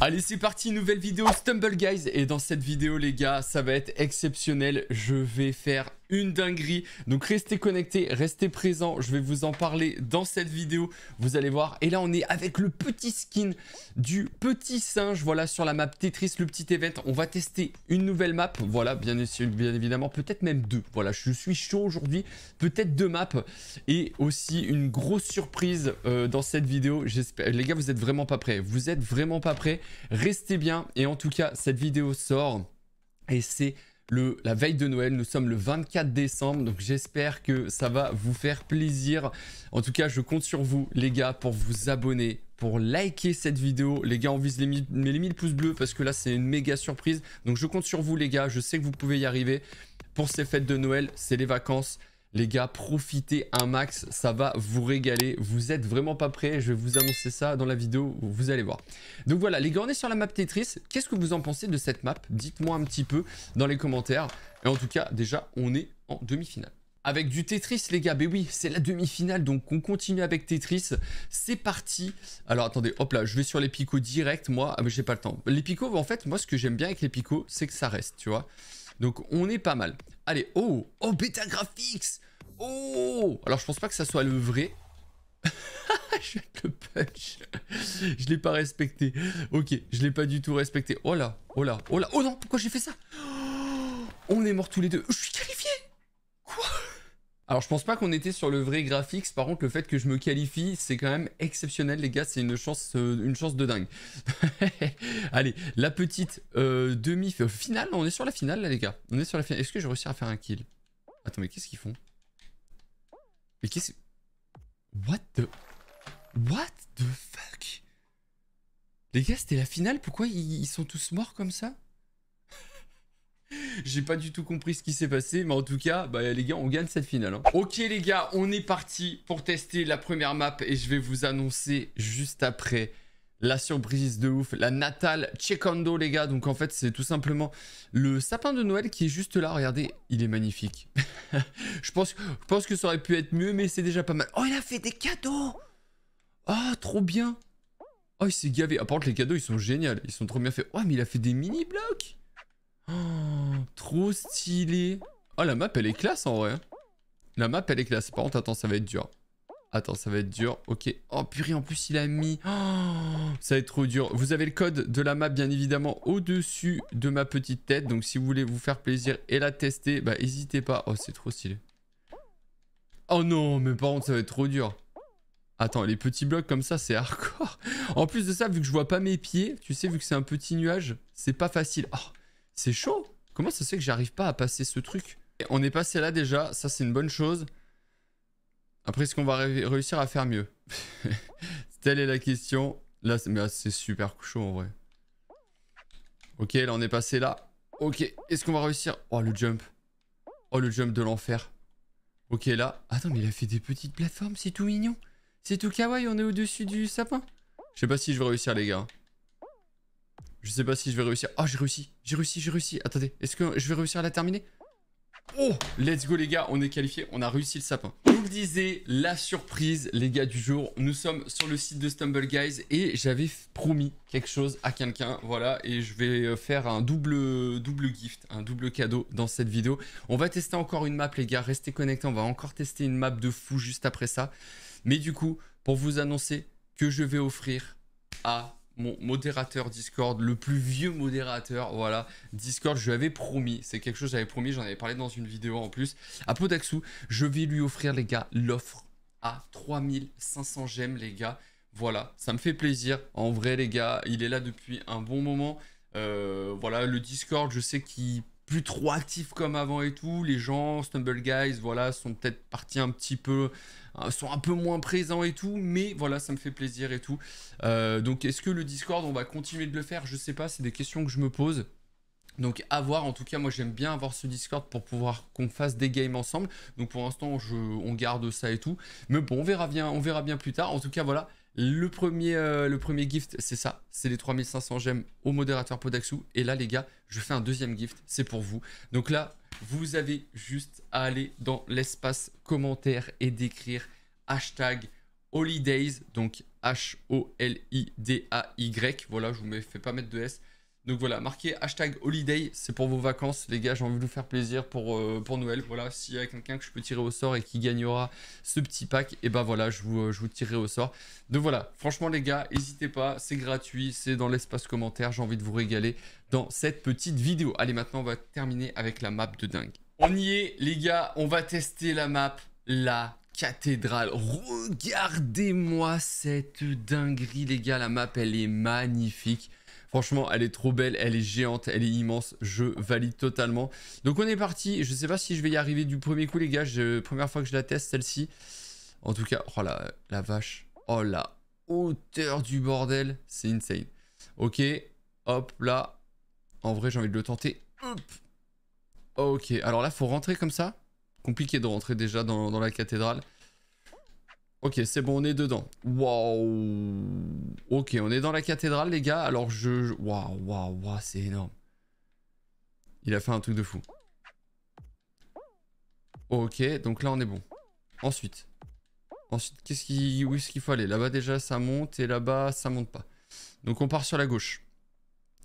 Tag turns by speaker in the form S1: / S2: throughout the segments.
S1: Allez c'est parti, nouvelle vidéo Stumble Guys et dans cette vidéo les gars ça va être exceptionnel, je vais faire une dinguerie. Donc restez connectés, restez présents, je vais vous en parler dans cette vidéo, vous allez voir. Et là on est avec le petit skin du petit singe, voilà sur la map Tetris, le petit event. On va tester une nouvelle map, voilà bien, bien évidemment, peut-être même deux. Voilà, je suis chaud aujourd'hui, peut-être deux maps et aussi une grosse surprise euh, dans cette vidéo. J'espère, Les gars, vous êtes vraiment pas prêts, vous êtes vraiment pas prêts, restez bien. Et en tout cas, cette vidéo sort et c'est la veille de Noël. Nous sommes le 24 décembre, donc j'espère que ça va vous faire plaisir. En tout cas, je compte sur vous, les gars, pour vous abonner, pour liker cette vidéo. Les gars, on vise les 1000, les 1000 pouces bleus parce que là, c'est une méga surprise. Donc je compte sur vous, les gars. Je sais que vous pouvez y arriver. Pour ces fêtes de Noël, c'est les vacances. Les gars, profitez un max, ça va vous régaler. Vous êtes vraiment pas prêts, je vais vous annoncer ça dans la vidéo, vous allez voir. Donc voilà, les gars, on est sur la map Tetris. Qu'est-ce que vous en pensez de cette map Dites-moi un petit peu dans les commentaires. Et en tout cas, déjà, on est en demi-finale. Avec du Tetris, les gars, ben oui, c'est la demi-finale, donc on continue avec Tetris. C'est parti. Alors, attendez, hop là, je vais sur les picots direct, moi. Ah, mais j'ai pas le temps. Les picots, en fait, moi, ce que j'aime bien avec les picots, c'est que ça reste, tu vois. Donc on est pas mal. Allez, oh Oh, Beta Graphics Oh Alors je pense pas que ça soit le vrai. je vais le punch. je l'ai pas respecté. Ok, je l'ai pas du tout respecté. Oh là, oh là, oh là. Oh non, pourquoi j'ai fait ça On est mort tous les deux. Je suis qualifié Quoi alors je pense pas qu'on était sur le vrai graphics, par contre le fait que je me qualifie, c'est quand même exceptionnel les gars, c'est une chance, euh, une chance de dingue. Allez, la petite euh, demi euh, finale, on est sur la finale là les gars, on est sur la finale. Est-ce que je réussis à faire un kill Attends mais qu'est-ce qu'ils font Mais qu'est-ce... What the... What the fuck Les gars c'était la finale, pourquoi ils sont tous morts comme ça j'ai pas du tout compris ce qui s'est passé, mais en tout cas, bah, les gars, on gagne cette finale. Hein. Ok les gars, on est parti pour tester la première map et je vais vous annoncer juste après la surprise de ouf, la natale Chekando les gars. Donc en fait c'est tout simplement le sapin de Noël qui est juste là, regardez, il est magnifique. je, pense, pense que ça aurait pu être mieux mais c'est déjà pas mal. Oh il a fait des cadeaux Oh trop bien Oh il s'est gavé, par les cadeaux ils sont géniaux, ils sont trop bien faits. Oh mais il a fait des mini blocs trop stylé. Oh, la map, elle est classe en vrai. La map, elle est classe. Par contre, attends, ça va être dur. Attends, ça va être dur. Ok. Oh purée, en plus, il a mis... Oh, ça va être trop dur. Vous avez le code de la map, bien évidemment, au-dessus de ma petite tête. Donc, si vous voulez vous faire plaisir et la tester, bah, n'hésitez pas. Oh, c'est trop stylé. Oh non, mais par contre, ça va être trop dur. Attends, les petits blocs comme ça, c'est hardcore. En plus de ça, vu que je vois pas mes pieds, tu sais, vu que c'est un petit nuage, c'est pas facile. Oh, c'est chaud. Comment ça se fait que j'arrive pas à passer ce truc On est passé là déjà, ça c'est une bonne chose. Après, est-ce qu'on va réussir à faire mieux Telle est la question. Là, c'est super chaud en vrai. Ok, là on est passé là. Ok, est-ce qu'on va réussir Oh le jump. Oh le jump de l'enfer. Ok là. Attends, mais il a fait des petites plateformes, c'est tout mignon. C'est tout kawaii, on est au-dessus du sapin. Je sais pas si je vais réussir les gars. Je sais pas si je vais réussir. oh, j'ai réussi. J'ai réussi, j'ai réussi. Attendez, est-ce que je vais réussir à la terminer Oh Let's go les gars, on est qualifié, on a réussi le sapin. Je vous le disais, la surprise les gars du jour, nous sommes sur le site de Stumble Guys et j'avais promis quelque chose à quelqu'un, voilà, et je vais euh, faire un double, double gift, un double cadeau dans cette vidéo. On va tester encore une map les gars, restez connectés, on va encore tester une map de fou juste après ça. Mais du coup, pour vous annoncer que je vais offrir à mon modérateur Discord, le plus vieux modérateur, voilà, Discord, je lui avais promis, c'est quelque chose que j'avais promis, j'en avais parlé dans une vidéo en plus, à Podaxou, je vais lui offrir, les gars, l'offre à 3500 gemmes, les gars, voilà, ça me fait plaisir, en vrai, les gars, il est là depuis un bon moment, euh, voilà, le Discord, je sais qu'il plus trop actifs comme avant et tout. Les gens, Stumble Guys, voilà, sont peut-être partis un petit peu, euh, sont un peu moins présents et tout. Mais voilà, ça me fait plaisir et tout. Euh, donc, est-ce que le Discord, on va continuer de le faire Je sais pas, c'est des questions que je me pose. Donc à voir, en tout cas moi j'aime bien avoir ce Discord pour pouvoir qu'on fasse des games ensemble. Donc pour l'instant on garde ça et tout. Mais bon on verra bien, on verra bien plus tard. En tout cas voilà, le premier, euh, le premier gift, c'est ça. C'est les 3500 gemmes au modérateur Podaxou. Et là, les gars, je fais un deuxième gift. C'est pour vous. Donc là, vous avez juste à aller dans l'espace commentaire et d'écrire hashtag holidays. Donc H-O-L-I-D-A-Y. Voilà, je vous fais pas mettre de S. Donc voilà, marquez hashtag holiday, c'est pour vos vacances, les gars, j'ai envie de vous faire plaisir pour, euh, pour Noël. Voilà, s'il y a quelqu'un que je peux tirer au sort et qui gagnera ce petit pack, et eh ben voilà, je vous, euh, je vous tirerai au sort. Donc voilà, franchement les gars, n'hésitez pas, c'est gratuit, c'est dans l'espace commentaire, j'ai envie de vous régaler dans cette petite vidéo. Allez, maintenant on va terminer avec la map de dingue. On y est les gars, on va tester la map, la cathédrale. Regardez-moi cette dinguerie les gars, la map elle est magnifique. Franchement, elle est trop belle, elle est géante, elle est immense. Je valide totalement. Donc on est parti. Je sais pas si je vais y arriver du premier coup, les gars. première fois que je la teste, celle-ci. En tout cas, oh la, vache. Oh la hauteur du bordel. C'est insane. Ok. Hop là. En vrai, j'ai envie de le tenter. Ok. Alors là, faut rentrer comme ça. Compliqué de rentrer déjà dans la cathédrale. Ok, c'est bon, on est dedans. Waouh Ok, on est dans la cathédrale, les gars. Alors, je... Waouh, waouh, waouh, c'est énorme. Il a fait un truc de fou. Ok, donc là, on est bon. Ensuite. Ensuite, qu'est-ce qui... où est-ce qu'il faut aller Là-bas, déjà, ça monte, et là-bas, ça monte pas. Donc, on part sur la gauche.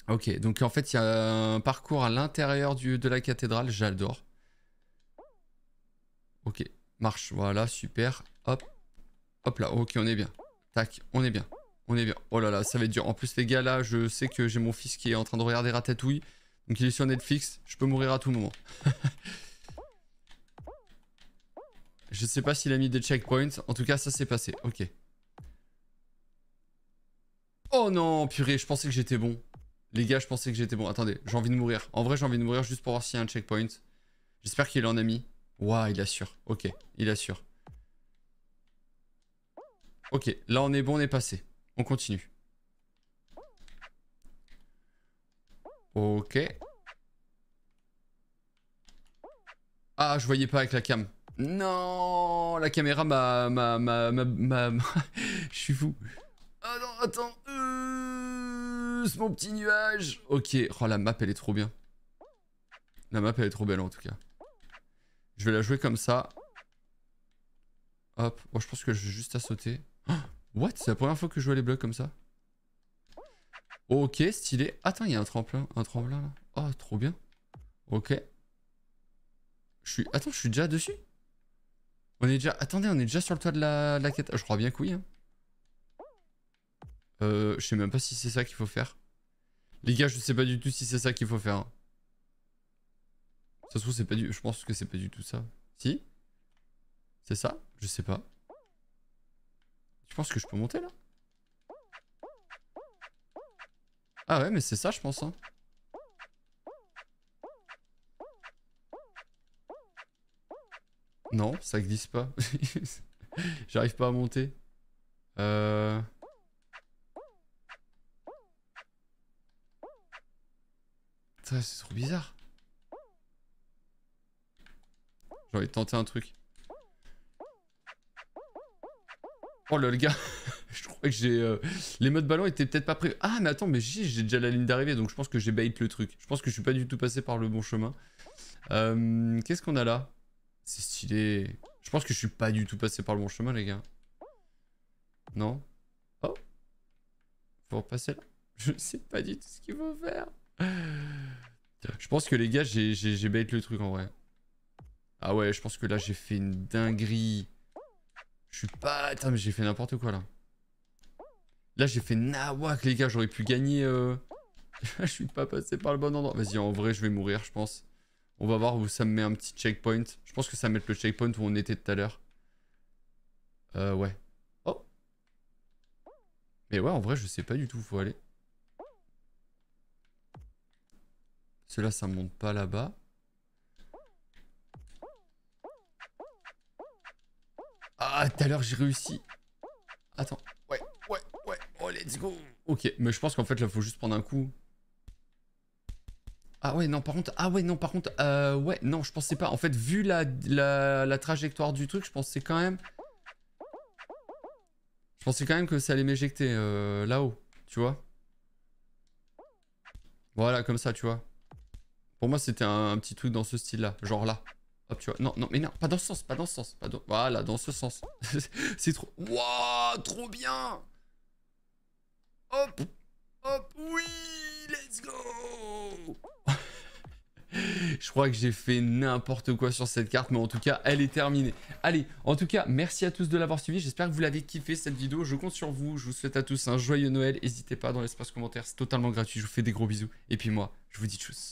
S1: Ok, donc en fait, il y a un parcours à l'intérieur de la cathédrale. J'adore. Ok, marche, voilà, super. Hop. Hop là, ok, on est bien. Tac, on est bien. On est bien. Oh là là, ça va être dur. En plus, les gars, là, je sais que j'ai mon fils qui est en train de regarder Ratatouille. Donc il est sur Netflix. Je peux mourir à tout moment. je sais pas s'il a mis des checkpoints. En tout cas, ça s'est passé. Ok. Oh non, purée, je pensais que j'étais bon. Les gars, je pensais que j'étais bon. Attendez, j'ai envie de mourir. En vrai, j'ai envie de mourir juste pour voir s'il y a un checkpoint. J'espère qu'il en a mis. Waouh, il assure. Ok, il assure. Ok, là on est bon, on est passé. On continue. Ok. Ah, je voyais pas avec la cam. Non, la caméra m'a... je suis fou. Ah non, attends. Euh, mon petit nuage. Ok. Oh, la map, elle est trop bien. La map, elle est trop belle en tout cas. Je vais la jouer comme ça. Hop. moi je pense que j'ai juste à sauter. what C'est la première fois que je vois les blocs comme ça. Ok, stylé. Attends, il y a un tremplin, un tremplin là. Oh, trop bien. Ok. Je suis... Attends, je suis déjà dessus On est déjà... Attendez, on est déjà sur le toit de la, quête. Je crois bien que oui. Hein. Euh, je sais même pas si c'est ça qu'il faut faire. Les gars, je sais pas du tout si c'est ça qu'il faut faire. Hein. Ça se trouve, c'est pas du... Je pense que c'est pas du tout ça. Si c'est ça Je sais pas. Je pense que je peux monter là Ah ouais, mais c'est ça, je pense. Hein. Non, ça glisse pas. J'arrive pas à monter. Euh... C'est trop bizarre. J'ai envie de tenter un truc. Oh là, le gars, je crois que j'ai. Euh, les modes ballon étaient peut-être pas prévus. Ah, mais attends, mais j'ai déjà la ligne d'arrivée, donc je pense que j'ai bait le truc. Je pense que je suis pas du tout passé par le bon chemin. Euh, qu'est-ce qu'on a là C'est stylé. Je pense que je suis pas du tout passé par le bon chemin, les gars. Non Oh Faut repasser là Je sais pas du tout ce qu'il faut faire. Je pense que les gars, j'ai bait le truc en vrai. Ah ouais, je pense que là, j'ai fait une dinguerie. Je suis pas... Attends, mais j'ai fait n'importe quoi, là. Là, j'ai fait nawak, les gars. J'aurais pu gagner... Euh, je suis pas passé par le bon endroit. Vas-y, en vrai, je vais mourir, je pense. On va voir où ça me met un petit checkpoint. Je pense que ça va le checkpoint où on était tout à l'heure. Euh, ouais. Oh Mais ouais, en vrai, je sais pas du tout où faut aller. Cela, ça monte pas là-bas. Ah, tout à l'heure, j'ai réussi. Attends. Ouais, ouais, ouais. Oh, let's go. Ok, mais je pense qu'en fait, là, faut juste prendre un coup. Ah ouais, non, par contre... Ah ouais, non, par contre... Euh, ouais, non, je pensais pas. En fait, vu la, trajectoire du truc, je pensais quand même... Je pensais quand même que ça allait m'éjecter euh, là-haut, tu vois. Voilà, comme ça, tu vois. Pour moi, c'était un petit truc dans ce style-là, genre là. Ah, tu Non, non, mais non, pas dans ce sens, pas dans ce sens. Voilà, dans ce sens. c'est trop... Wouah, trop bien Hop Hop Oui Let's go Je crois que j'ai fait n'importe quoi sur cette carte, mais en tout cas, elle est terminée. Allez, en tout cas, merci à tous de l'avoir suivi. J'espère que vous l'avez kiffé cette vidéo. Je compte sur vous. Je vous souhaite à tous un joyeux Noël. N'hésitez pas dans l'espace commentaire, c'est totalement gratuit. Je vous fais des gros bisous. Et puis moi, je vous dis tchuss.